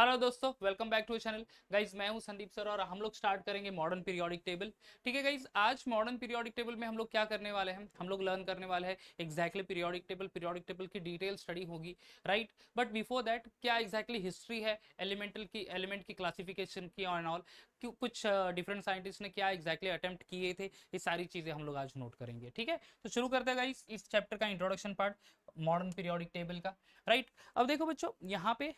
Hello दोस्तों welcome back to channel guys मैं हूं संदीप सर और हम लोग स्टार्ट करेंगे मॉडर्न पीरियोडिक टेबल ठीक है गाइज आज मॉडर्न पीरियोडिक टेबल में हम लोग क्या करने वाले हैं हम लोग लर्न करने वाले हैं exactly periodic table periodic table की डिटेल स्टडी होगी राइट बट बिफोर दैट क्या exactly हिस्ट्री है एलिमेंटल की एलिमेंट की क्लासिफिकेशन की ऑन ऑल क्यों कुछ डिफरेंट uh, साइंटिस्ट ने क्या exactly अटेम्प्ट किए थे ये सारी चीज़ें हम लोग आज नोट करेंगे ठीक है तो शुरू करते हैं गाइज इस चैप्टर का introduction part modern periodic table का राइट right? अब देखो बच्चों यहाँ पे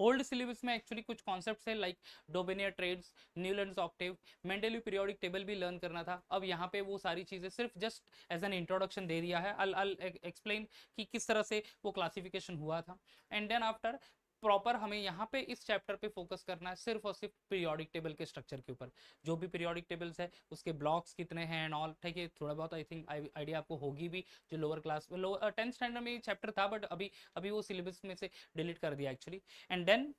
ओल्ड सिलेबस में एक्चुअली कुछ कॉन्सेप्ट है like Dobereiner triads Newland octave Mendeleev periodic table भी लर्न करना था अब यहाँ पे वो सारी चीज़ें सिर्फ जस्ट एज एन इंट्रोडक्शन दे दिया है अल अल एक्सप्लेन कि किस तरह से वो क्लासिफिकेशन हुआ था एंड देन आफ्टर प्रॉपर हमें यहाँ पे इस चैप्टर पे फोकस करना है सिर्फ और सिर्फ पीरियोडिक टेबल के स्ट्रक्चर के ऊपर जो भी पीरियोडिक टेबल्स है उसके ब्लॉक्स कितने हैं एंड ऑल ठीक है थोड़ा बहुत आई थिंक आइडिया आपको होगी भी जो लोअर क्लास में टेंथ स्टैंडर्ड में चैप्टर था बट अभी अभी वो सिलेबस में से डिलीट कर दिया एक्चुअली एंड देन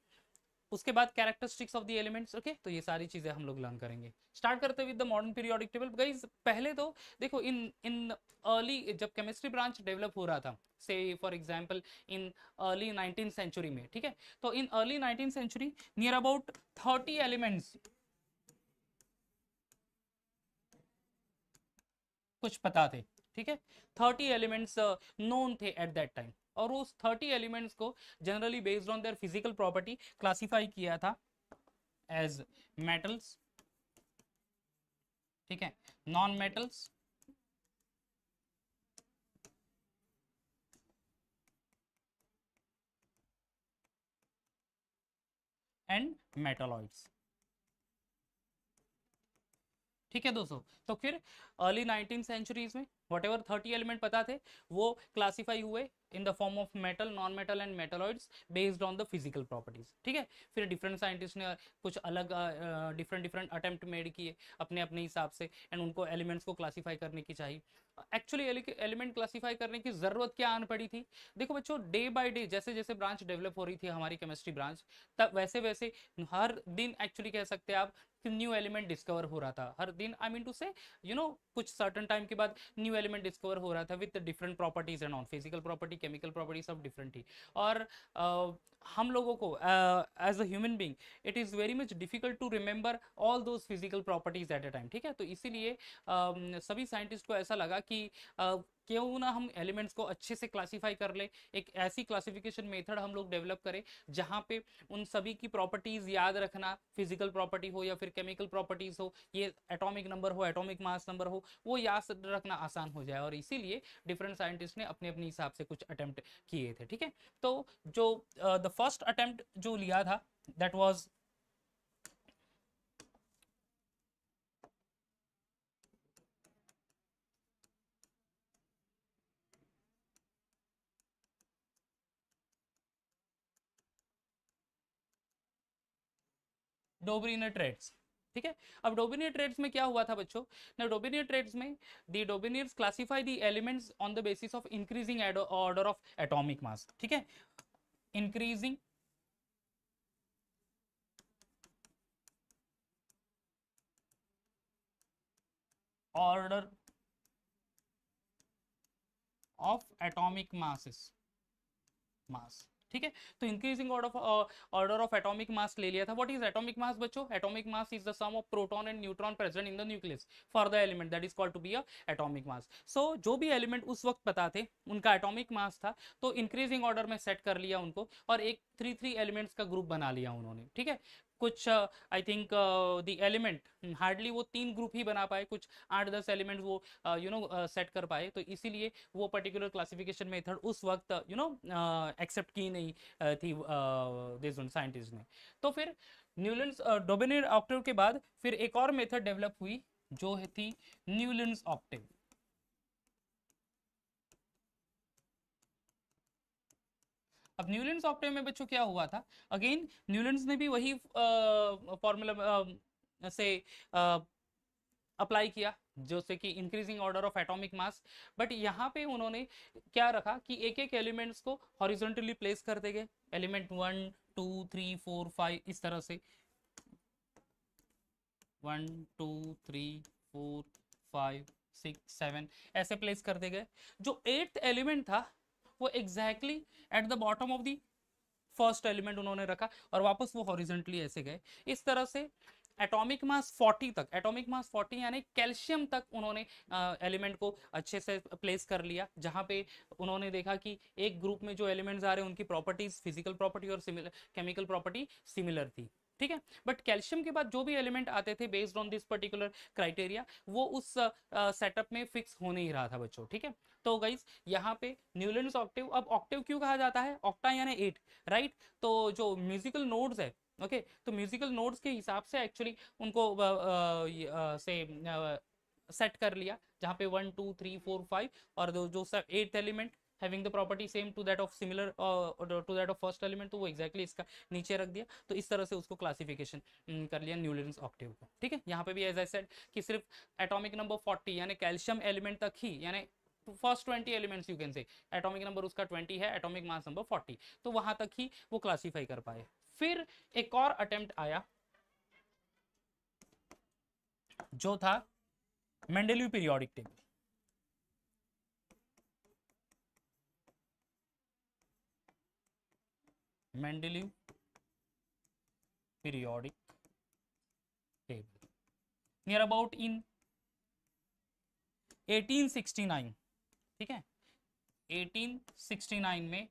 उसके बाद characteristics of the elements okay तो ये सारी चीज़ें हम लोग लर्न करेंगे स्टार्ट करते with the modern periodic table guys पहले तो देखो इन इन अर्ली जब केमिस्ट्री ब्रांच डेवलप हो रहा था से for example in early nineteen century में ठीक है तो in early nineteen century near about thirty elements कुछ पता थे ठीक है थर्टी एलिमेंट्स नोन थे एट दैट टाइम और उस थर्टी एलिमेंट्स को generally based on their physical property classify किया था एज मेटल्स ठीक है नॉन मेटल्स एंड मेटालॉइड्स ठीक है दोस्तों तो फिर अर्ली नाइनटीन सेंचुरीज में वट एवर थर्टी एलिमेंट पता थे वो क्लासीफाई हुए in the form of metal non metal and metalloids based on the physical properties ठीक है फिर डिफरेंट साइंटिस्ट ने कुछ अलग डिफरेंट डिफरेंट अटेम्प्ट मेड किए अपने अपने हिसाब से एंड उनको एलिमेंट्स को क्लासीफाई करने की चाहिए एक्चुअली एलिमेंट क्लासीफाई करने की ज़रूरत क्या आन पड़ी थी देखो बच्चों डे बाई डे जैसे जैसे ब्रांच डेवलप हो रही थी हमारी केमिस्ट्री ब्रांच तब वैसे वैसे हर दिन एक्चुअली कह सकते हैं आप फिर न्यू एलिमेंट डिस्कवर हो रहा था हर दिन I mean to say you know कुछ सर्टन टाइम के बाद न्यू एलिमेंट डिस्कवर हो रहा था with different properties and on physical property chemical property सब डिफरेंट थी और uh, हम लोगों को as a human being it is very much difficult to remember all those physical properties at a time ठीक है तो इसीलिए uh, सभी साइंटिस्ट को ऐसा लगा कि uh, क्यों ना हम एलिमेंट्स को अच्छे से क्लासीफाई कर ले एक ऐसी क्लासिफिकेशन मेथड हम लोग डेवलप करें जहाँ पे उन सभी की प्रॉपर्टीज याद रखना फिजिकल प्रॉपर्टी हो या फिर केमिकल प्रॉपर्टीज हो ये एटॉमिक नंबर हो एटॉमिक मास नंबर हो वो याद रखना आसान हो जाए और इसीलिए डिफरेंट साइंटिस्ट ने अपने अपने हिसाब से कुछ अटेम्प्ट किए थे ठीक है तो जो द फर्स्ट अटैम्प्ट जो लिया था दैट वॉज डोबरीना ट्रेड्स ठीक है अब डोबिनियर ट्रेड्स में क्या हुआ था बच्चों डोबिनियर ट्रेड्स में the Dobereiners classify the elements on the basis of increasing order of atomic mass ठीक है increasing order of atomic masses mass ठीक है तो increasing order order of atomic mass ले लिया था व्हाट इज एटॉमिक मास बच्चों atomic mass is the sum of proton and neutron present in the nucleus for the element that is called to be a atomic mass so जो भी element उस वक्त पता थे उनका एटॉमिक मास था तो इंक्रीजिंग ऑर्डर में सेट कर लिया उनको और एक थ्री थ्री एलिमेंट्स का ग्रुप बना लिया उन्होंने ठीक है कुछ I think the element hardly वो तीन ग्रुप ही बना पाए कुछ आठ दस एलिमेंट वो यू नो सेट कर पाए तो इसीलिए वो पर्टिकुलर क्लासिफिकेशन मेथड उस वक्त यू नो एक्सेप्ट की नहीं uh, थी दिस साइंटिस्ट ने तो फिर न्यूलेंस डोबेनियर ऑक्टेव के बाद फिर एक और मेथड डेवलप हुई जो थी न्यूलेंस ऑक्टेव अब न्यूलैंड सॉफ्टवेयर में बच्चों क्या हुआ था अगेन न्यूलैंड ने भी वही फॉर्मूला से अप्लाई किया जैसे कि increasing order of atomic mass but यहाँ पे उन्होंने क्या रखा कि एक एक एलिमेंट्स को हॉरिजॉन्टली प्लेस कर देंगे element one two three four five इस तरह से one two three four five six seven ऐसे प्लेस कर दे गए जो एट्थ एलिमेंट था वो exactly at the bottom of the first element उन्होंने रखा और वापस वो हॉरिजेंटली ऐसे गए इस तरह से एटॉमिक मास 40 तक एटॉमिक मास 40 यानी कैल्शियम तक उन्होंने एलिमेंट को अच्छे से प्लेस कर लिया जहाँ पे उन्होंने देखा कि एक ग्रुप में जो एलिमेंट्स आ रहे हैं उनकी प्रॉपर्टीज फिजिकल प्रॉपर्टी और सिमिलर केमिकल प्रॉपर्टी सिमिलर थी ठीक है बट कैल्शियम के बाद जो भी एलिमेंट आते थे based on this particular criteria वो उस सेटअप uh, में फिक्स हो नहीं रहा था बच्चों ठीक है तो गाइज यहाँ पे न्यूलेंस ऑक्टिव अब ऑक्टिव क्यों कहा जाता है ऑक्टा यानी एट राइट तो जो म्यूजिकल नोड्स है ओके okay, तो म्यूजिकल नोट्स के हिसाब से एक्चुअली उनको आ, आ, आ, से सेट कर लिया जहाँ पे one two three four five और जो जो eight element having the property same to that of similar to that of first element तो वो एक्जैक्टली exactly इसका नीचे रख दिया तो इस तरह से उसको क्लासिफिकेशन हम्म, कर लिया न्यूलिन्स ऑक्टिव का ठीक है यहाँ पे भी एज आई सेड कि सिर्फ एटॉमिक नंबर फोर्टी यानी कैल्शियम एलिमेंट तक ही यानी first twenty elements you can say atomic number उसका ट्वेंटी है एटॉमिक मास नंबर फोर्टी तो वहां तक ही वो क्लासीफाई कर पाए फिर एक और अटेम्प्ट आया जो था Mendeleev periodic table Mendeleev periodic table near about in 1869, ठीक है 1869 में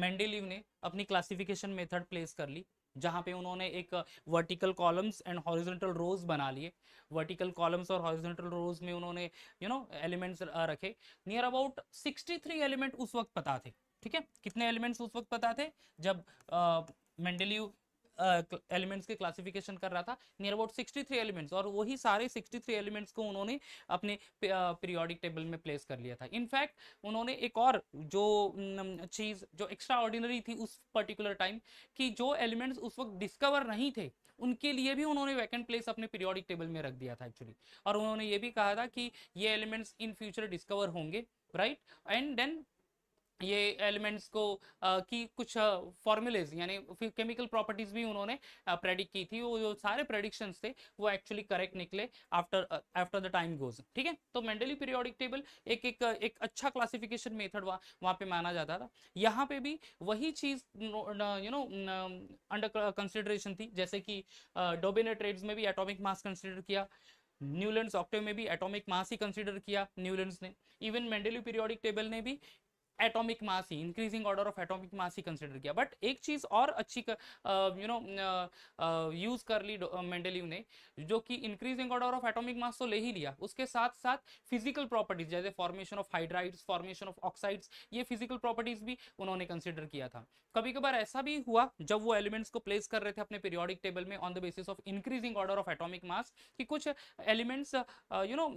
मेंडेलीव ने अपनी क्लासिफिकेशन मेथड प्लेस कर ली जहाँ पे उन्होंने एक vertical columns and horizontal rows बना लिए वर्टिकल कॉलम्स और हॉरिजॉन्टल रोज में उन्होंने यू नो एलिमेंट्स रखे नियर अबाउट 63 एलिमेंट उस वक्त पता थे ठीक है कितने एलिमेंट्स उस वक्त पता थे जब मेंडेलिव एलिमेंट्स के क्लासिफिकेशन कर रहा था नियर अबाउट 63 एलिमेंट्स और वही सारे 63 एलिमेंट्स को उन्होंने अपने पीरियोडिक टेबल में प्लेस कर लिया था इनफैक्ट उन्होंने एक और जो चीज़ जो एक्स्ट्रा ऑर्डिनरी थी उस पर्टिकुलर टाइम कि जो एलिमेंट्स उस वक्त डिस्कवर नहीं थे उनके लिए भी उन्होंने वैकेंट प्लेस अपने पीरियोडिक टेबल में रख दिया था एक्चुअली और उन्होंने ये भी कहा था कि ये एलिमेंट्स इन फ्यूचर डिस्कवर होंगे राइट एंड देन ये एलिमेंट्स को आ, की कुछ फॉर्मूलेज यानी केमिकल प्रॉपर्टीज भी उन्होंने प्रेडिक्ट की थी वो जो सारे प्रेडिक्शन थे वो एक्चुअली करेक्ट निकले after after the time goes ठीक है तो मेंडली पीरियोडिक टेबल एक एक एक अच्छा क्लासिफिकेशन मेथड वहाँ पे माना जाता था यहाँ पे भी वही चीज यू नो अंडर कंसिडरेशन थी जैसे कि डोबेनर ट्रेड्स में भी एटोमिक मास कंसिडर किया न्यूलैंड ऑक्टेव में भी एटॉमिक मास ही कंसिडर किया न्यूलैंड ने इवन मेंडेली पीरियोडिक टेबल ने भी एटॉमिक मास ही increasing order of atomic mass ही कंसिडर किया बट एक चीज और अच्छी यू नो यूज कर ली मेंडेलिव ने जो कि increasing order of atomic mass तो ले ही लिया उसके साथ साथ फिजिकल प्रॉपर्टीज जैसे formation of hydrides formation of oxides ये फिजिकल प्रॉपर्टीज भी उन्होंने कंसिडर किया था कभी कभार ऐसा भी हुआ जब वो एलिमेंट्स को प्लेस कर रहे थे अपने पीरियोडिक टेबल में on the basis of increasing order of atomic mass कि कुछ एलिमेंट्स यू नो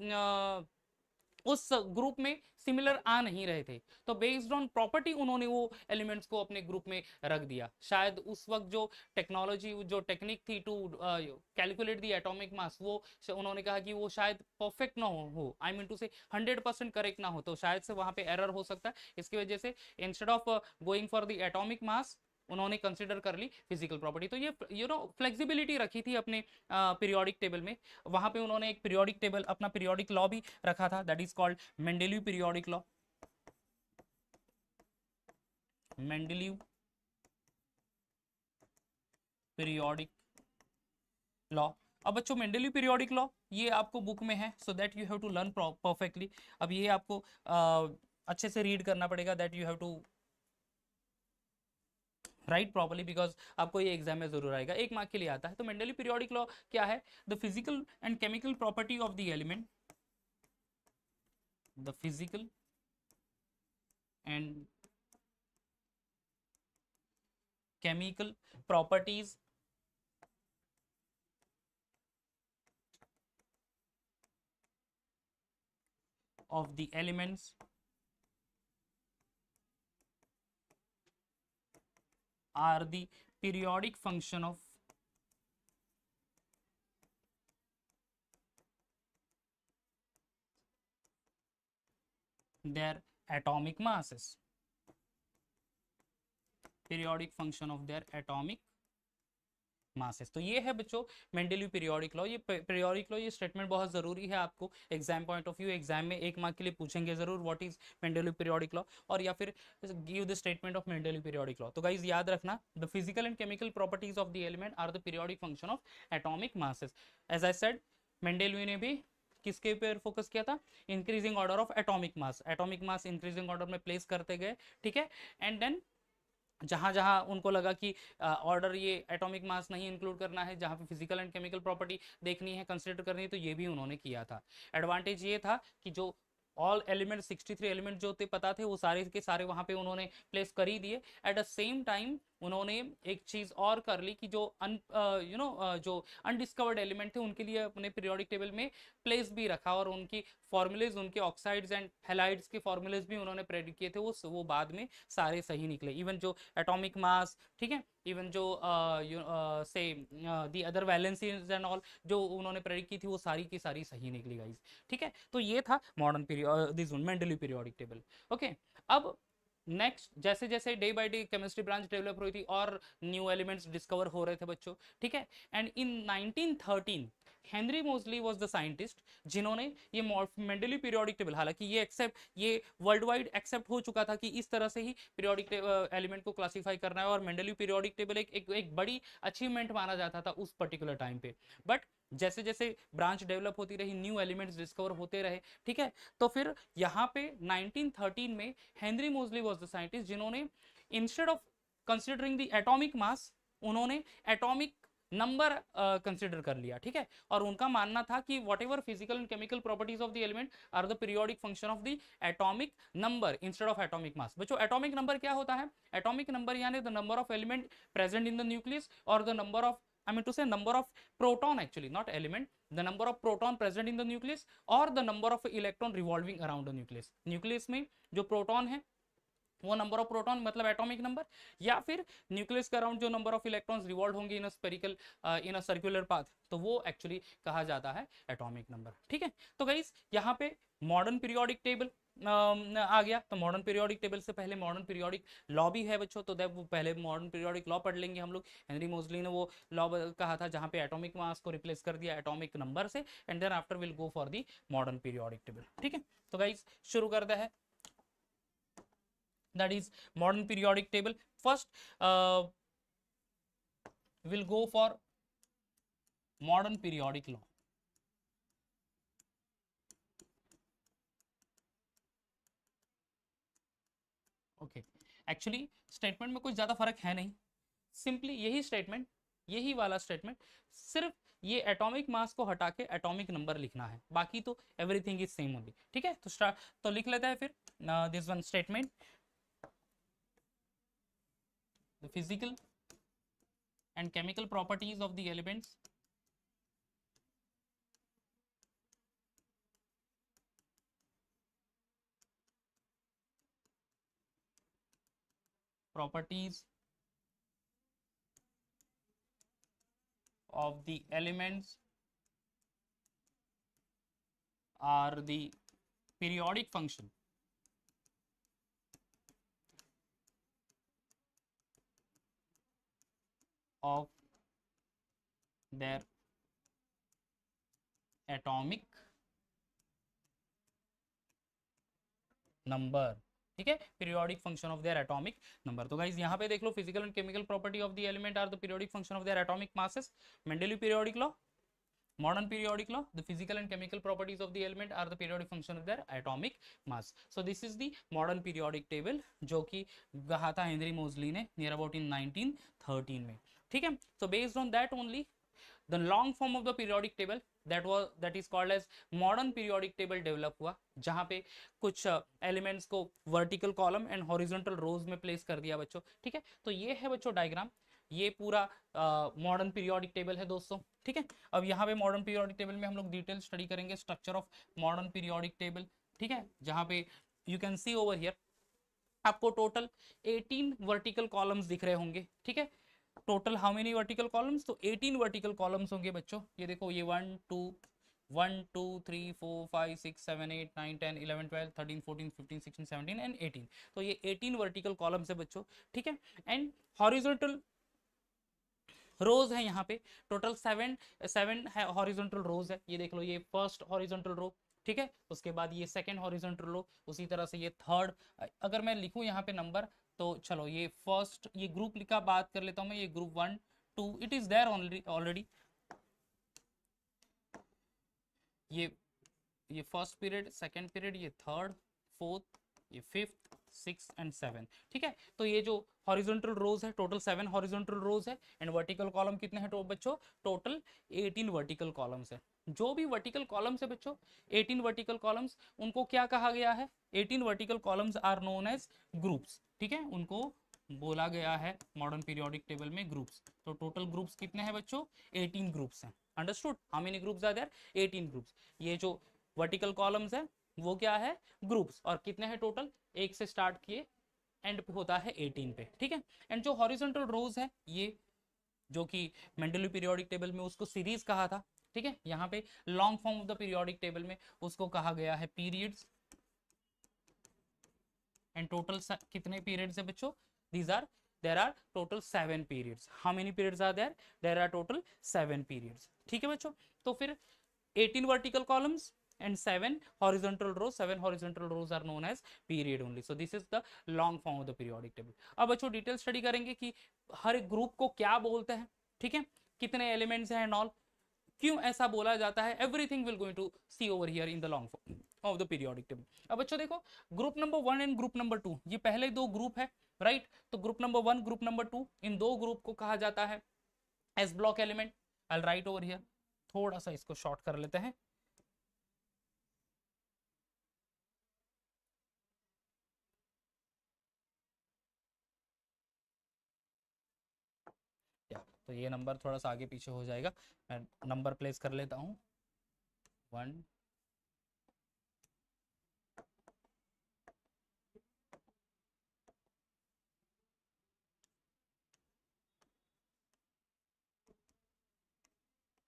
उस ग्रुप में सिमिलर आ नहीं रहे थे तो बेस्ड ऑन प्रॉपर्टी उन्होंने वो एलिमेंट्स को अपने ग्रुप में रख दिया शायद उस वक्त जो टेक्नोलॉजी जो टेक्निक थी to calculate the atomic mass वो उन्होंने कहा कि वो शायद परफेक्ट ना हो आई मीन टू से 100 परसेंट करेक्ट ना हो तो शायद से वहाँ पे एरर हो सकता है इसकी वजह से instead of going for the atomic mass उन्होंने कंसिडर कर ली फिजिकल प्रॉपर्टी तो ये यू नो फ्लेक्सिबिलिटी रखी थी अपने पीरियोडिक टेबल में वहाँ पे उन्होंने एक पीरियोडिक टेबल अपना पीरियोडिक लॉ भी रखा था that is called Mendeleev periodic law Mendeleev periodic law अब बच्चों मेंडेली पीरियोडिक लॉ ये आपको बुक में है so that you have to learn perfectly अब ये आपको आ, अच्छे से रीड करना पड़ेगा that you have to write properly because आपको ये एग्जाम में जरूर आएगा एक मार्क के लिए आता है तो मेंडली पीरियोडिक लॉ क्या है the physical and chemical property of the element the physical and chemical properties of the elements are the periodic function of their atomic masses periodic function of their atomic masses तो ये है बच्चों Mendeleev periodic law ये periodic law ये statement बहुत जरूरी है आपको exam point of view exam में एक मार्क के लिए पूछेंगे जरूर what is Mendeleev periodic law और या फिर give the statement of Mendeleev periodic law तो गाइज याद रखना the physical and chemical properties of the element are the periodic function of atomic masses as I said मेंडेलवी ने भी किसके पर फोकस किया था increasing order of atomic mass atomic mass increasing order में प्लेस करते गए ठीक है एंड देन जहाँ जहाँ उनको लगा कि ऑर्डर ये एटॉमिक मास नहीं इंक्लूड करना है जहाँ पे फिजिकल एंड केमिकल प्रॉपर्टी देखनी है कंसिडर करनी है तो ये भी उन्होंने किया था एडवांटेज ये था कि जो ऑल एलिमेंट 63 एलिमेंट जो थे पता थे वो सारे के सारे वहाँ पे उन्होंने प्लेस कर ही दिए एट द सेम टाइम उन्होंने एक चीज़ और कर ली कि जो अन यू नो जो अनडिस्कवर्ड एलिमेंट थे उनके लिए अपने पीरियोडिक टेबल में प्लेस भी रखा और उनकी फॉर्मूलेज उनके ऑक्साइड्स एंड हेलाइड्स के फॉर्मूलेज भी उन्होंने प्रेडिक्ट किए थे वो वो बाद में सारे सही निकले इवन जो एटॉमिक मास ठीक है इवन जो say the other valencies and all जो उन्होंने प्रेडिक्ट की थी वो सारी की सारी सही निकली गाइज ठीक है तो ये था modern period this Mendeleev periodic table okay अब नेक्स्ट जैसे जैसे day by day chemistry branch develop हुई थी और न्यू एलिमेंट्स डिस्कवर हो रहे थे बच्चों ठीक है and in 1913 Henry Moseley was the scientist जिन्होंने ये मेंडली पीरियोडिक टेबल हालांकि ये एक्सेप्ट ये वर्ल्ड वाइड एक्सेप्ट हो चुका था कि इस तरह से ही पीरियोडिक एलिमेंट को क्लासीफाई करना है और मेंडली पीरियोडिक टेबल एक, एक एक बड़ी अचीवमेंट माना जाता था उस पर्टिकुलर टाइम पे बट जैसे जैसे ब्रांच डेवलप होती रही न्यू एलिमेंट्स डिस्कवर होते रहे ठीक है तो फिर यहाँ पे 1913 में Henry Moseley was the scientist जिन्होंने instead of considering the atomic mass उन्होंने एटॉमिक नंबर कंसिडर uh, कर लिया ठीक है और उनका मानना था कि whatever physical and chemical properties of the element are the periodic function of the atomic number instead of atomic mass बच्चों एटॉमिक नंबर क्या होता है एटॉमिक नंबर यानी the number of element present in the nucleus और the number of I mean to say number of proton actually not element the number of proton present in the nucleus or the number of electron revolving around the nucleus nucleus में जो proton है वो number of proton मतलब atomic number या फिर nucleus के around जो number of electrons revolve होंगे in spherical in a circular path तो वो एक्चुअली कहा जाता है एटॉमिक नंबर ठीक है तो गाइज यहाँ पे मॉडर्न पीरियोडिक टेबल आ गया तो मॉडर्न पीरियोडिक टेबल से पहले मॉडर्न पीरियोडिक लॉ भी है बच्चों तो देव वो पहले मॉडर्न पीरियोडिक लॉ पढ़ लेंगे हम लोग हेनरी मोजली ने वो लॉ कहा था जहाँ पे एटॉमिक मास को रिप्लेस कर दिया एटॉमिक नंबर से and then after will go for the modern periodic table ठीक है तो गाइज शुरू करते हैं that is modern periodic table first uh, we'll go for modern periodic law okay actually statement में कुछ ज़्यादा फर्क है नहीं सिंपली यही स्टेटमेंट यही वाला स्टेटमेंट सिर्फ ये एटॉमिक मास को हटा के एटॉमिक नंबर लिखना है बाकी तो एवरीथिंग इज सेम होगी ठीक है तो स्टार्ट तो लिख लेते हैं फिर this one statement the physical and chemical properties of the elements properties of the elements are the periodic function of their atomic number ठीक है periodic function of their atomic number तो गाइज यहाँ पे देख लो physical and chemical property of the element are the periodic function of their atomic masses Mendeleev periodic law modern periodic law the physical and chemical properties of the element are the periodic function of their atomic mass so this is the modern periodic table जो कि कहा था Henry मोजली ने near about in nineteen में ठीक है so based on that only the long form of the periodic table that was that is called as modern periodic table develop हुआ जहाँ पे कुछ एलिमेंट्स uh, को vertical column and horizontal rows में place कर दिया बच्चों ठीक है तो ये है बच्चों डायग्राम ये पूरा मॉडर्न पीरियोडिक टेबल है दोस्तों ठीक है अब यहाँ पे मॉडर्न पीरियोडिक टेबल में हम लोग डिटेल स्टडी करेंगे structure of modern periodic table ठीक है जहाँ पे you can see over here आपको टोटल 18 वर्टिकल कॉलम्स दिख रहे होंगे ठीक है total how many vertical columns तो 18 वर्टिकल कॉलम्स होंगे बच्चों ये देखो ये one two one two three four five six seven eight nine ten eleven twelve thirteen fourteen fifteen sixteen seventeen and eighteen तो ये एटीन वर्टिकल कॉलम्स है बच्चों ठीक है एंड हॉरिजोनटल रोज है यहाँ पे टोटल सेवन सेवन है हॉरिजोनटल रोज है ये देख लो ये फर्स्ट हॉरिजोनटल रो ठीक है उसके बाद ये सेकेंड हॉरिजोनटल रो उसी तरह से ये थर्ड अगर मैं लिखूँ यहाँ पे नंबर तो चलो ये फर्स्ट ये ग्रुप लिखा बात कर लेता हूं मैं ये group one two it is there already ये ये फर्स्ट पीरियड सेकेंड पीरियड ये थर्ड फोर्थ ये फिफ्थ सिक्स एंड सेवन ठीक है तो ये जो हॉरिजॉन्टल रोज है टोटल सेवन हॉरिजॉन्टल रोज है एंड वर्टिकल कॉलम कितने हैं तो बच्चों टोटल एटीन वर्टिकल कॉलम्स है जो भी वर्टिकल कॉलम्स है बच्चों एटीन वर्टिकल कॉलम्स उनको क्या कहा गया है eighteen vertical columns are known as groups ठीक है उनको बोला गया है मॉडर्न पीरियोडिक टेबल में ग्रुप्स तो टोटल ग्रुप्स कितने हैं बच्चों एटीन ग्रुप्स हैं understood how many groups are there eighteen groups ये जो वर्टिकल कॉलम्स है वो क्या है ग्रुप्स और कितने हैं टोटल एक से स्टार्ट किए एंड होता है एटीन पे ठीक है एंड जो हॉरिजॉन्टल रोज है ये जो कि मेंडली पीरियोडिक टेबल में उसको सीरीज कहा था ठीक है यहाँ पे long form of the periodic table में उसको कहा गया है पीरियड्स एंड टोटल कितने पीरियड्स है बच्चों these are there are total seven periods how many periods are there there are total seven periods ठीक है बच्चों तो फिर eighteen vertical columns and seven horizontal rows seven horizontal rows are known as period only so this is the long form of the periodic table अब बच्चों detail study करेंगे कि हर एक ग्रुप को क्या बोलते हैं ठीक है कितने एलिमेंट्स हैं एंड ऑल क्यों ऐसा बोला जाता है everything will going to see over here in the long form of the periodic table अब बच्चों अच्छा देखो group number one and group number two ये पहले दो ग्रुप है राइट right? तो group number one group number two इन दो ग्रुप को कहा जाता है S block element I write over here थोड़ा सा इसको शॉर्ट कर लेते हैं तो ये नंबर थोड़ा सा आगे पीछे हो जाएगा मैं नंबर प्लेस कर लेता हूँ वन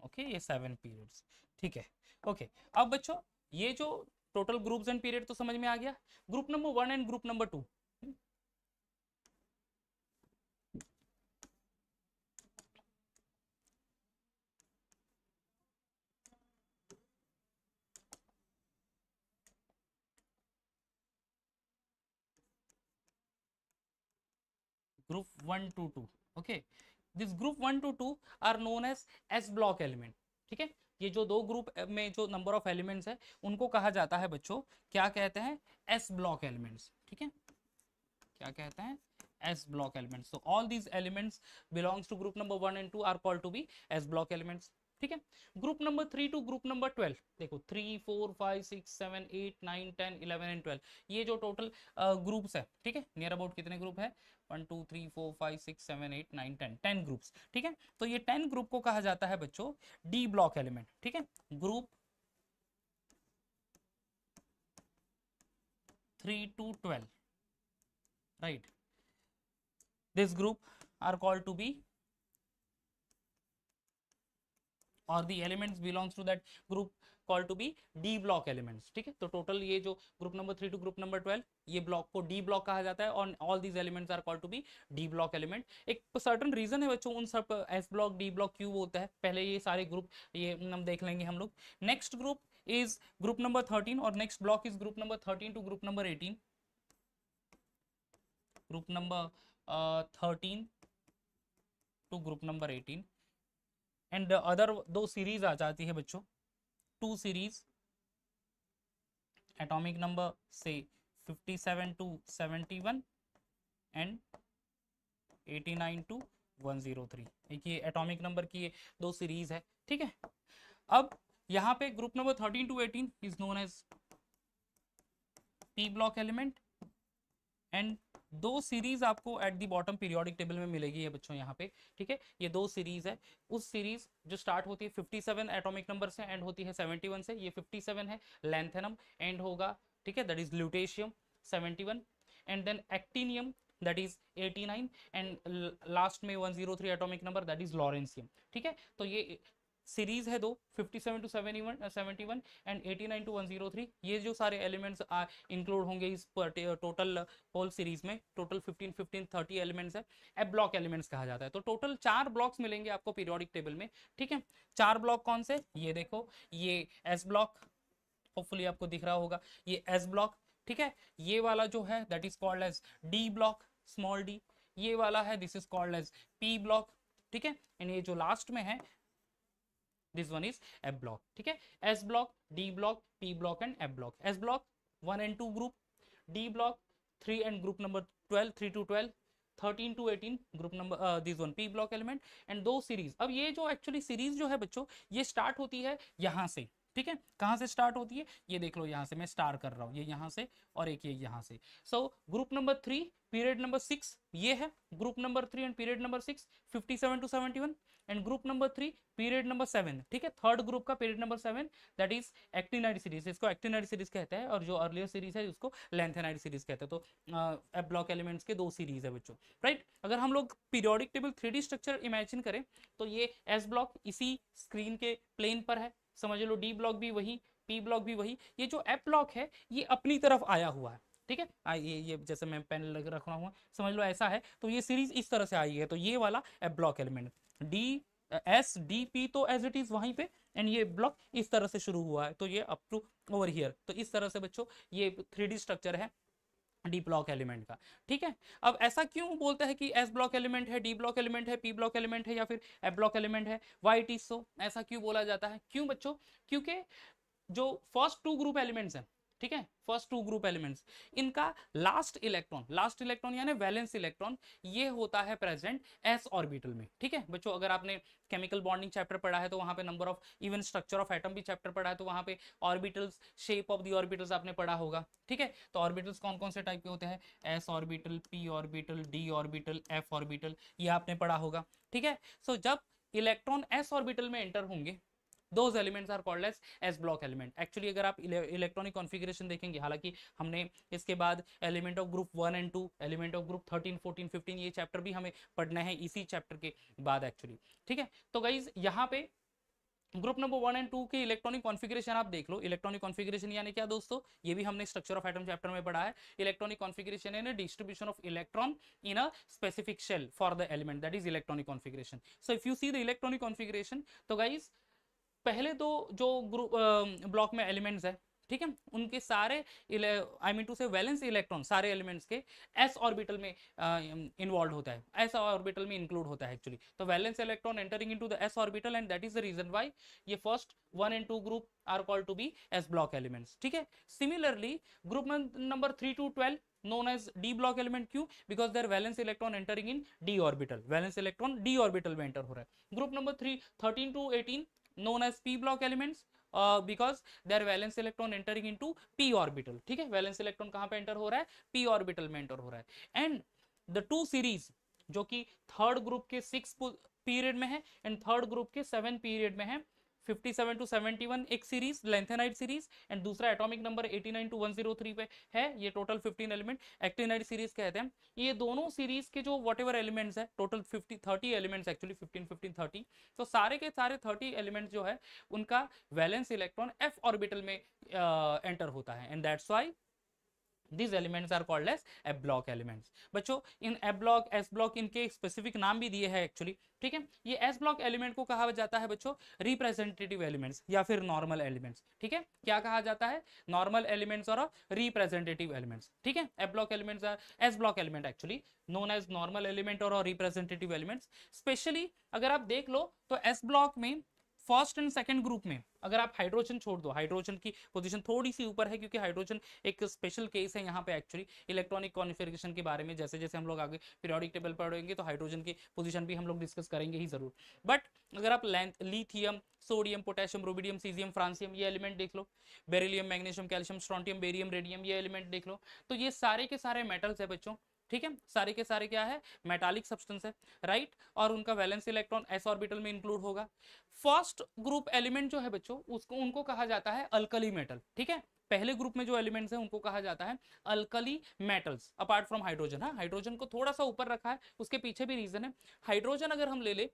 ओके okay, ये सेवन पीरियड्स ठीक है ओके okay, अब बच्चों ये जो टोटल ग्रुप्स एंड पीरियड तो समझ में आ गया group number one and group number two group 1 to 2 okay this group 1 to 2 are known as s block element ठीक है ये जो दो ग्रुप में जो नंबर ऑफ एलिमेंट्स है उनको कहा जाता है बच्चों क्या कहते हैं एस ब्लॉक एलिमेंट्स ठीक है क्या कहते हैं एस ब्लॉक एलिमेंट्स तो all these elements belongs to group number one and two are called to be S block elements ठीक है group number three to group number twelve देखो three four five six seven eight nine ten eleven and twelve ये जो total groups है ठीक है near about कितने group है one two three four five six seven eight nine ten ten groups ठीक है तो ये टेन ग्रुप को कहा जाता है बच्चों डी ब्लॉक एलिमेंट ठीक है group three to twelve right this group are called to be और the elements belongs to that group call to be D block elements ठीक है तो टोटल ये जो group number three to group number twelve ये block को D block कहा जाता है on all these elements are call to be D block element एक सर्टन रीजन है बच्चों उन सब एस ब्लॉक डी ब्लॉक क्यों होता है पहले ये सारे ग्रुप ये हम देख लेंगे हम लोग next group is group number thirteen और next block is group number thirteen to group number eighteen group number thirteen to group number eighteen and other दो सीरीज आ जाती है बच्चों टू सीरीज एटॉमिक नंबर से fifty seven to 71 and eighty nine to one zero three ये atomic number की दो series है ठीक है अब यहां पे group number thirteen to eighteen is known as P block element and दो सीरीज आपको at the bottom periodic table में मिलेगी ये बच्चों यहाँ पे ठीक है ये दो सीरीज है उस सीरीज जो स्टार्ट होती है 57 एटोमिक नंबर से एंड होती है 71 से ये 57 है लेंथेनम एंड होगा ठीक है that is lutetium 71 and then actinium that is 89 and last में 103 atomic number that is lawrencium ठीक है तो ये सीरीज है दो 57 टू 71 71 एंड 89 टू 103 ये जो सारे एलिमेंट्स इंक्लूड uh, होंगे इस टोटल होल सीरीज में टोटल 15 15 30 एलिमेंट्स है ए ब्लॉक एलिमेंट्स कहा जाता है तो टोटल चार ब्लॉक्स मिलेंगे आपको पीरियोडिक टेबल में ठीक है चार ब्लॉक कौन से ये देखो ये एस ब्लॉक होपफुली आपको दिख रहा होगा ये एस ब्लॉक ठीक है ये वाला जो है that is called as D block small D ये वाला है this is called as P block ठीक है एंड ये जो लास्ट में है this one is F block ठीक है S block D block P block and F block S block one and two group D block three and group number twelve three to twelve 13 to 18 group number this one P block element and दो series अब ये जो actually series जो है बच्चों ये start होती है यहाँ से ठीक है कहां से स्टार्ट होती है ये देख लो यहां से मैं स्टार कर रहा हूँ ये यहाँ से और एक ये यहाँ से so group number three period number six ये है group number three and period number six fifty seven to seventy one and group number three period number seven ठीक है थर्ड ग्रुप का period number seven that is actinide series इसको actinide series कहते हैं और जो अर्लियर सीरीज है उसको लेंथेनाइड सीरीज कहते हैं तो एफ ब्लॉक एलिमेंट्स के दो सीरीज है बच्चों राइट right? अगर हम लोग periodic table three structure imagine करें तो ये एस ब्लॉक इसी स्क्रीन के प्लेन पर है समझ लो डी ब्लॉक भी वही पी ब्लॉक भी वही ये जो एप ब्लॉक है ये अपनी तरफ आया हुआ है ठीक है आ, ये ये जैसे मैं पेन लग रख रहा हूँ समझ लो ऐसा है तो ये सीरीज इस तरह से आई है तो ये वाला F block element D S D P तो एज इट इज वहीं पे एंड ये ब्लॉक इस तरह से शुरू हुआ है तो ये अप टू ओवर हियर तो इस तरह से बच्चों ये थ्री स्ट्रक्चर है डी ब्लॉक एलिमेंट का ठीक है अब ऐसा क्यों बोलता है कि एस ब्लॉक एलिमेंट है डी ब्लॉक एलिमेंट है पी ब्लॉक एलिमेंट है या फिर एफ ब्लॉक एलिमेंट है वाई टी सो ऐसा क्यों बोला जाता है क्यों बच्चों क्योंकि जो फर्स्ट टू ग्रुप एलिमेंट्स हैं ठीक है फर्स्ट टू ग्रुप एलिमेंट्स इनका लास्ट इलेक्ट्रॉन लास्ट इलेक्ट्रॉन यानी वैलेंस इलेक्ट्रॉन ये होता है प्रेजेंट एस ऑर्बिटल में ठीक है बच्चों अगर आपने केमिकल बॉन्डिंग चैप्टर पढ़ा है तो वहां पे number of even structure of atom भी चैप्टर पढ़ा है तो वहां पे orbitals shape of the orbitals आपने पढ़ा होगा ठीक है तो ऑर्बिटल्स कौन कौन से टाइप के होते हैं S orbital P orbital D orbital F orbital ये आपने पढ़ा होगा ठीक है सो so, जब इलेक्ट्रॉन एस ऑर्बिटल में एंटर होंगे those elements are called as S block element actually अगर आप इलेक्ट्रॉनिक कॉन्फ़िगरेशन देखेंगे हालांकि हमने इसके बाद element of group one and two element of group thirteen fourteen fifteen ये चैप्टर भी हमें पढ़ना है इसी चैप्टर के बाद एक्चुअली ठीक है तो गाइज यहाँ पे group number one and two के इलेक्ट्रॉनिक कॉन्फ़िगरेशन आप देख लो इलेक्ट्रॉनिक कॉन्फ़िगरेशन यानी क्या दोस्तों ये भी हमने स्ट्रक्चर ऑफ एटम चैप्टर में पढ़ा है इलेक्ट्रॉनिक कॉन्फ़िगरेशन है ना distribution of electron in a specific shell for the element that is electronic configuration so if you see the electronic configuration तो गाइज पहले दो तो जो ग्रुप ब्लॉक में एलिमेंट्स है ठीक है उनके सारे आई मीन टू से वैलेंस इलेक्ट्रॉन सारे एलिमेंट्स के एस ऑर्बिटल में इन्वॉल्व होता है एस ऑर्बिटल में इंक्लूड होता है एक्चुअली तो valence electron entering into the S orbital and that is the reason why ये first one and two group are called to be S block elements ठीक है similarly group number three to twelve known as D block element Q because their valence electron entering in D orbital valence electron D orbital में enter हो रहा है group number three thirteen to eighteen known as p block elements because are valence electron entering into P orbital ठीक है valence electron कहाँ पे enter हो रहा है पी ऑर्बिटल में एंटर हो रहा है एंड द टू सीरीज जो कि थर्ड ग्रुप के सिक्स पीरियड में है एंड थर्ड ग्रुप के सेवन पीरियड में है टू एक सीरीज सीरीज एंड दूसरा एटॉमिक नंबर टू पे है ये टोटल एलिमेंट सीरीज कहते हैं ये दोनों सीरीज के जो वट एलिमेंट्स है टोटल एलिमेंट्स एक्चुअली तो सारे के सारे एलिमेंट्स जो है उनका वैलेंस इलेक्ट्रॉन एफ ऑर्बिटल में एंटर uh, होता है and that's why these elements are called as a block elements बच्चों इन ए ब्लॉक एस ब्लॉक इनके स्पेसिफिक नाम भी दिए हैं एक्चुअली ठीक है ये एस ब्लॉक एलिमेंट को कहा जाता है बच्चों रिप्रेजेंटेटिव एलिमेंट्स या फिर नॉर्मल एलिमेंट्स ठीक है क्या कहा जाता है नॉर्मल एलिमेंट्स और रिप्रेजेंटेटिव एलिमेंट्स ठीक है ए block elements are s block element actually known as normal element और रिप्रेजेंटेटिव एलिमेंट्स स्पेशली अगर आप देख लो तो एस ब्लॉक में फर्स्ट एंड सेकंड ग्रुप में अगर आप हाइड्रोजन छोड़ दो हाइड्रोजन की पोजीशन थोड़ी सी ऊपर है क्योंकि हाइड्रोजन एक स्पेशल केस है यहाँ पे एक्चुअली इलेक्ट्रॉनिक कॉन्फिगरेशन के बारे में जैसे जैसे हम लोग आगे पीरियोडिक टेबल पढ़ेंगे तो हाइड्रोजन की पोजीशन भी हम लोग डिस्कस करेंगे ही जरूर बट अगर आप lithium sodium potassium rubidium caesium francium ये एलिमेंट देख लो beryllium magnesium calcium strontium barium radium ये एलिमेंट देख लो तो ये सारे के सारे मेटल्स है बच्चों ठीक है सारे के सारे क्या है मेटालिक सब्सटेंस है राइट और उनका वैलेंस इलेक्ट्रॉन एस ऑर्बिटल में इंक्लूड होगा फर्स्ट ग्रुप एलिमेंट जो है बच्चों उसको उनको कहा जाता है अल्कली मेटल ठीक है पहले ग्रुप में जो एलिमेंट्स हैं उनको कहा जाता है alkali metals apart from hydrogen हाँ हाइड्रोजन को थोड़ा सा ऊपर रखा है उसके पीछे भी रीजन है हाइड्रोजन अगर हम ले ले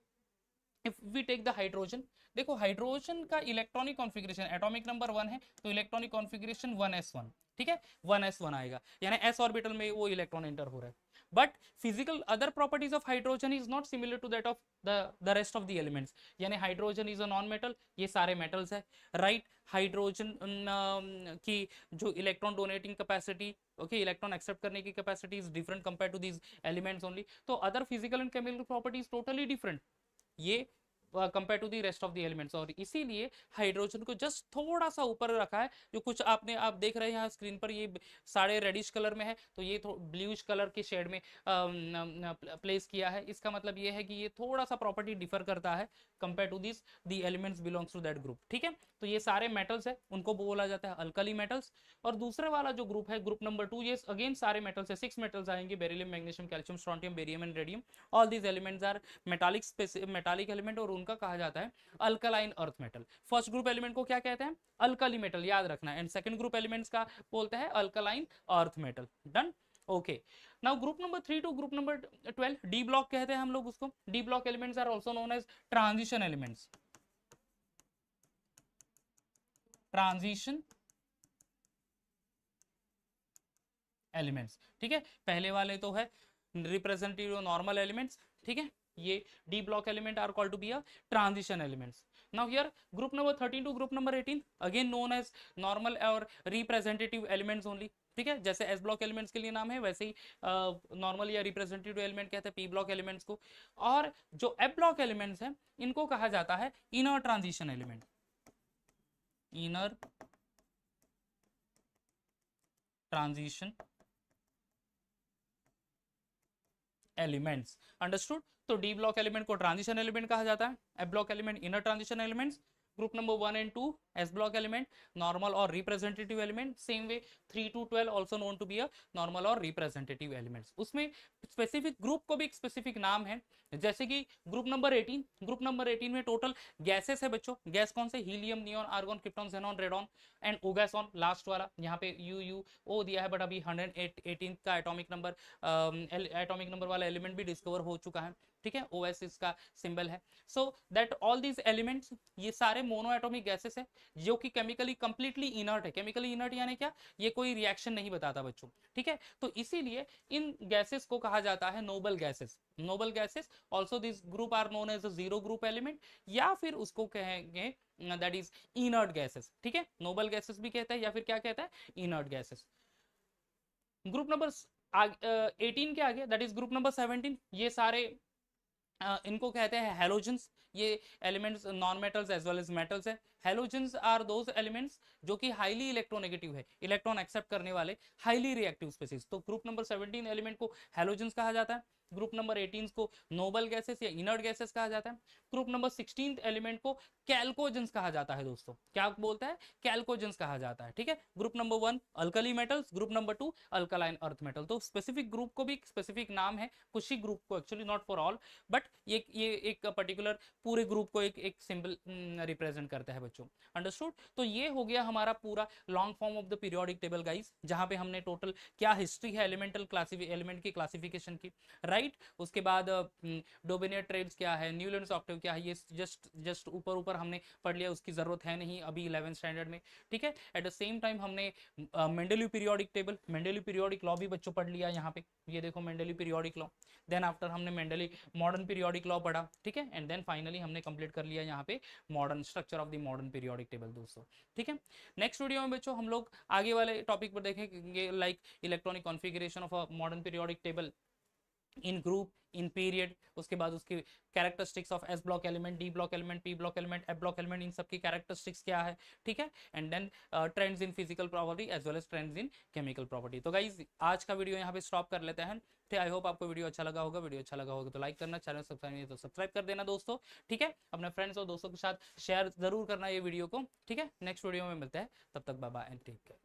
if we take the hydrogen देखो हाइड्रोजन का electronic configuration atomic number one है तो electronic configuration one s one ठीक है वन एस वन आएगा यानी एस ऑर्बिटल में वो इलेक्ट्रॉन एंटर हो रहा है but physical other properties of hydrogen is not similar to that of the rest of the elements यानी hydrogen is a non metal ये सारे मेटल्स है राइट right? हाइड्रोजन uh, की जो electron donating capacity okay electron accept करने की capacity is different compare to these elements only तो other physical and chemical properties totally different ये compare to the rest of the elements और इसीलिए hydrogen को just थोड़ा सा ऊपर रखा है जो कुछ आपने आप देख रहे हैं यहाँ स्क्रीन पर ये सारे रेडिश कलर में है तो ये ब्लूश कलर के शेड में प्लेस किया है इसका मतलब ये है कि ये थोड़ा सा प्रॉपर्टी डिफर करता है compare to this the elements belongs to that group ठीक है तो ये सारे मेटल्स है उनको बोला जाता है अल्कली मेटल्स और दूसरे वाला जो ग्रुप है ग्रुप नंबर टू ये अगेन सारे मेटल्स है सिक्स मेटल्स आएंगे beryllium magnesium calcium strontium barium and radium all these elements are metallic metallic element और उनका कहा जाता है alkaline earth metal first group element को क्या कहते हैं अल्कली मेटल याद रखना एंड सेकंड ग्रुप एलिमेंट्स का बोलते हैं alkaline earth metal done okay now group number three to group number twelve d block कहते हैं हम लोग उसको d block elements are also known as transition elements transition elements ठीक है पहले वाले तो है रिप्रेजेंटेटिव नॉर्मल एलिमेंट्स ठीक है ये d block element are called to be a transition elements now here group number 13 to group number 18 again known as normal और रिप्रेजेंटेटिव एलिमेंट्स ओनली ठीक है जैसे एस ब्लॉक एलिमेंट्स के लिए नाम है वैसे ही नॉर्मल या रिप्रेजेंटेटिव एलिमेंट कहते हैं पी ब्लॉक एलिमेंट्स को और जो एफ ब्लॉक एलिमेंट्स हैं इनको कहा जाता है inner transition element inner transition elements understood तो डी ब्लॉक एलिमेंट को ट्रांजिशन एलिमेंट कहा जाता है f block element inner transition elements group number one and two s block element normal और representative element same way three to twelve also known to be normal और representative elements उसमें specific group को भी एक specific नाम है जैसे कि group number eighteen group number eighteen में टोटल गैसेस है बच्चों गैस कौन से helium neon argon krypton xenon radon and oganesson last वाला यहाँ पे यू यू ओ दिया है बट अभी हंड्रेड एटीन का एटोमिक नंबर एटोमिक नंबर वाला एलिमेंट भी डिस्कवर हो चुका है ठीक है ओ एस इसका सिंबल है so that all these elements ये सारे मोनो एटोमिक गैसेस है जो कि केमिकली कंप्लीटली इनर्ट है केमिकली इनर्ट यानी क्या ये कोई रिएक्शन नहीं बताता बच्चों ठीक है तो इसीलिए इन गैसेस को कहा जाता है noble gases noble gases also this group are known as zero group element या फिर उसको कहेंगे दैट इज इनर्ट गैसेस ठीक है नोबल गैसेस भी कहता है या फिर क्या कहता है इनर्ट गैसेस ग्रुप नंबर 18 के आगे दैट इज ग्रुप नंबर 17 ये सारे इनको कहते हैं हेलोजन्स ये elements non metals as well as metals है हेलोजन्स आर दोज एलिमेंट्स जो कि हाईली इलेक्ट्रोनेगेटिव है इलेक्ट्रॉन एक्सेप्ट करने वाले हाईली रिएक्टिव स्पेसिस तो ग्रुप नंबर सेवनटीन एलिमेंट को हेलोजन्स कहा जाता है ग्रुप नंबर एटीन को नोबल गैसेस या इनर्ट गैसेस कहा जाता है ग्रुप नंबर सिक्सटीन एलिमेंट को कैल्कोजेंस कहा जाता है दोस्तों क्या बोलता है कैल्कोजेंस कहा जाता है ठीक है group number one alkali metals group number two alkaline earth metal तो स्पेसिफिक ग्रुप को भी स्पेसिफिक नाम है कुछ ही ग्रुप को actually not for all but ये ये एक पर्टिकुलर पूरे ग्रुप को एक एक सिंबल रिप्रेजेंट mm, करता है बच्चों बच्चों अंडरस्टूड तो ये हो गया हमारा पूरा long form of the periodic table guys जहां पे हमने टोटल क्या हिस्ट्री है एलिमेंटल क्लासिफिक एलिमेंट की क्लासिफिकेशन की राइट right? उसके बाद डोबेनियर ट्रेड्स क्या है न्यूलेंस ऑक्टिव क्या है ये जस्ट जस्ट ऊपर ऊपर हमने पढ़ लिया उसकी ज़रूरत है नहीं अभी इलेवन स्टैंडर्ड में ठीक है एट द सेम टाइम हमने Mendeleev periodic table Mendeleev periodic law भी बच्चों पढ़ लिया यहाँ पे ये देखो Mendeleev periodic law then after हमने मेंडेली मॉडर्न पीरियोडिक लॉ पढ़ा ठीक है एंड देन फाइनली हमने कंप्लीट कर लिया यहाँ पे modern structure of the modern modern periodic table दोस्तों ठीक है नेक्स्ट वीडियो में बच्चों हम लोग आगे वाले टॉपिक पर देखेंगे like electronic configuration of a modern periodic table in group in period उसके बाद उसकी characteristics of s block element d block element p block element f block element इन सब की कैरेक्टरिस्टिक्स क्या है ठीक है and then trends in physical property as well as trends in chemical property तो गाइज आज का वीडियो यहाँ पे स्टॉप कर लेते हैं ठीक आई होप आपको वीडियो अच्छा लगा होगा वीडियो अच्छा लगा होगा तो लाइक करना चैनल सब्सक्राइब नहीं तो सब्सक्राइब कर देना दोस्तों ठीक है अपने फ्रेंड्स और दोस्तों के साथ शेयर जरूर करना ये वीडियो को ठीक है नेक्स्ट वीडियो में मिलते हैं तब तक बाबा एंड टेक केयर